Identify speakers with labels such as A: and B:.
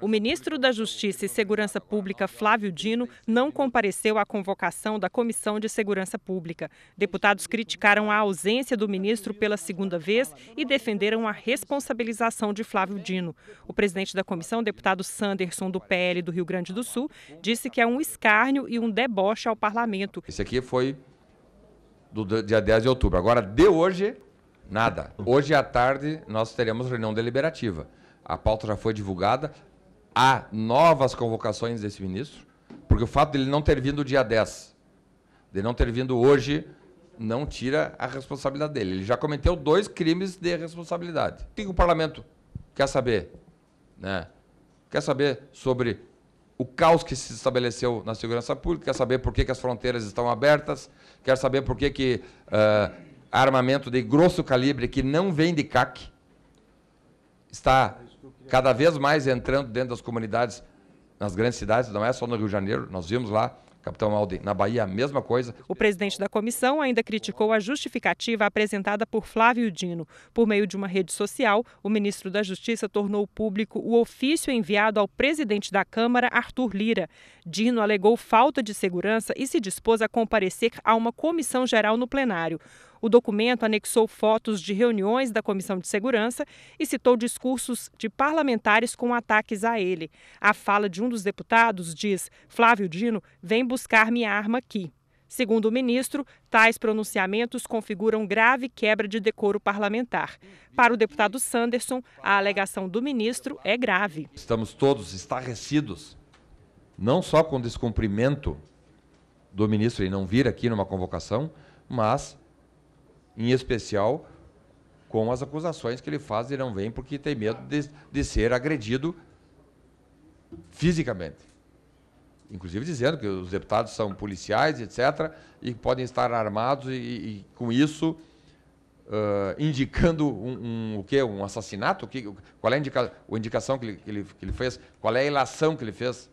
A: O ministro da Justiça e Segurança Pública, Flávio Dino, não compareceu à convocação da Comissão de Segurança Pública. Deputados criticaram a ausência do ministro pela segunda vez e defenderam a responsabilização de Flávio Dino. O presidente da comissão, deputado Sanderson, do PL do Rio Grande do Sul, disse que é um escárnio e um deboche ao parlamento.
B: Esse aqui foi do dia 10 de outubro. Agora, de hoje, nada. Uhum. Hoje à tarde, nós teremos reunião deliberativa a pauta já foi divulgada, há novas convocações desse ministro, porque o fato dele não ter vindo dia 10, de não ter vindo hoje, não tira a responsabilidade dele. Ele já cometeu dois crimes de responsabilidade. O que o parlamento quer saber? Né? Quer saber sobre o caos que se estabeleceu na segurança pública, quer saber por que, que as fronteiras estão abertas, quer saber por que, que uh, armamento de grosso calibre que não vem de CAC está cada vez mais entrando dentro das comunidades, nas grandes cidades, não é só no Rio de Janeiro, nós vimos lá Capitão Alden, na Bahia, a mesma coisa.
A: O presidente da comissão ainda criticou a justificativa apresentada por Flávio Dino. Por meio de uma rede social, o ministro da Justiça tornou público o ofício enviado ao presidente da Câmara, Arthur Lira. Dino alegou falta de segurança e se dispôs a comparecer a uma comissão geral no plenário. O documento anexou fotos de reuniões da Comissão de Segurança e citou discursos de parlamentares com ataques a ele. A fala de um dos deputados diz: Flávio Dino, vem buscar minha arma aqui. Segundo o ministro, tais pronunciamentos configuram grave quebra de decoro parlamentar. Para o deputado Sanderson, a alegação do ministro é grave.
B: Estamos todos estarrecidos, não só com o descumprimento do ministro em não vir aqui numa convocação, mas em especial com as acusações que ele faz e não vem porque tem medo de, de ser agredido fisicamente. Inclusive dizendo que os deputados são policiais, etc., e podem estar armados e, e com isso Uh, indicando um, um, o que um assassinato o que qual é a indica, a indicação que ele, que ele, que ele fez qual é a ilação que ele fez